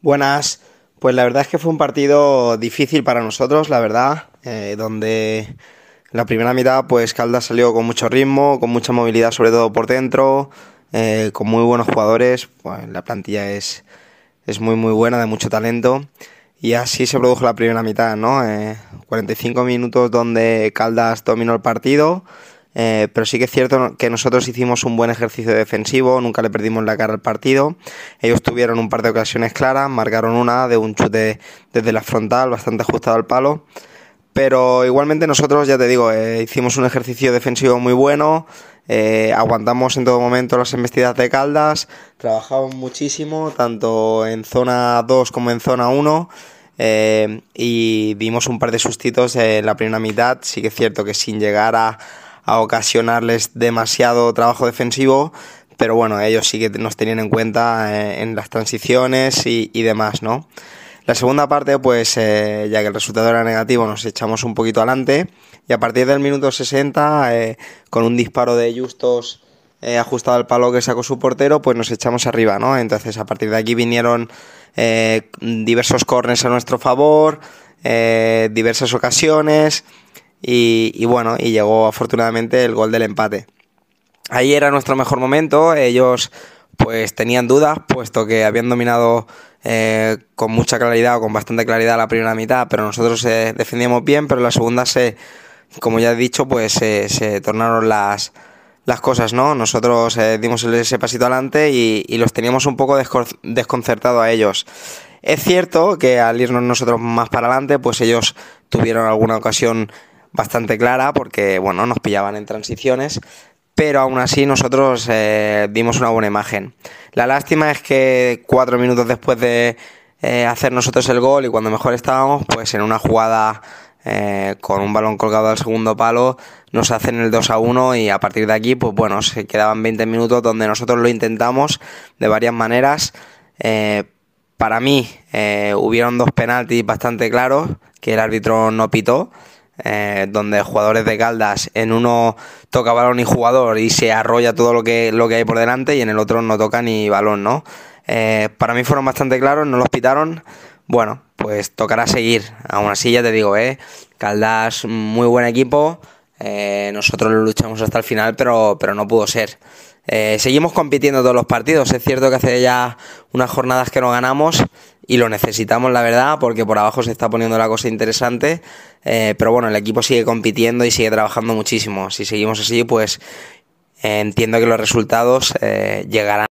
Buenas, pues la verdad es que fue un partido difícil para nosotros, la verdad, eh, donde la primera mitad pues Caldas salió con mucho ritmo, con mucha movilidad sobre todo por dentro, eh, con muy buenos jugadores, pues, la plantilla es, muy muy buena, de mucho talento. Y así se produjo la primera mitad, ¿no? 45 eh, minutos donde Caldas dominó el partido, eh, pero sí que es cierto que nosotros hicimos un buen ejercicio defensivo, nunca le perdimos la cara al partido. Ellos tuvieron un par de ocasiones claras, marcaron una de un chute desde la frontal bastante ajustado al palo. Pero igualmente nosotros, ya te digo, eh, hicimos un ejercicio defensivo muy bueno, eh, aguantamos en todo momento las embestidas de Caldas, trabajamos muchísimo, tanto en zona 2 como en zona 1. y dimos un par de sustitos en la primera mitad. Sí que es cierto que sin llegar a, a ocasionarles demasiado trabajo defensivo, pero bueno, ellos sí que nos tenían en cuenta eh, en las transiciones y, demás, ¿no? La segunda parte, pues eh, ya que el resultado era negativo, nos echamos un poquito adelante y a partir del minuto 60, eh, con un disparo de Justos ajustado al palo que sacó su portero, pues nos echamos arriba, ¿no? Entonces a partir de aquí vinieron diversos corners a nuestro favor, diversas ocasiones y, bueno, y llegó afortunadamente el gol del empate. Ahí era nuestro mejor momento, ellos pues tenían dudas, puesto que habían dominado eh, con mucha claridad o con bastante claridad la primera mitad, pero nosotros eh, defendíamos bien, pero la segunda se, como ya he dicho, pues se tornaron las, las cosas, ¿no? Nosotros eh, dimos ese pasito adelante y, y los teníamos un poco desconcertado a ellos. Es cierto que al irnos nosotros más para adelante, pues ellos tuvieron alguna ocasión bastante clara porque, bueno, nos pillaban en transiciones, pero aún así nosotros eh, dimos una buena imagen. La lástima es que cuatro minutos después de eh, hacer nosotros el gol y cuando mejor estábamos, pues en una jugada eh, con un balón colgado al segundo palo nos hacen el 2 a 1 y a partir de aquí, pues bueno, se quedaban 20 minutos donde nosotros lo intentamos de varias maneras. para mí hubieron dos penaltis bastante claros que el árbitro no pitó. Eh, donde jugadores de Caldas en uno toca balón y jugador y se arrolla todo lo que, lo que hay por delante y en el otro no toca ni balón, ¿no? Eh, para mí fueron bastante claros, no los pitaron. Bueno, pues tocará seguir. Aún así, ya te digo, ¿eh? Caldas, muy buen equipo. Eh, nosotros lo luchamos hasta el final, pero, pero no pudo ser. Eh, seguimos compitiendo todos los partidos. Es cierto que hace ya unas jornadas que no ganamos y lo necesitamos, la verdad, porque por abajo se está poniendo la cosa interesante. Eh, pero bueno, el equipo sigue compitiendo y sigue trabajando muchísimo. Si seguimos así, pues eh, entiendo que los resultados llegarán.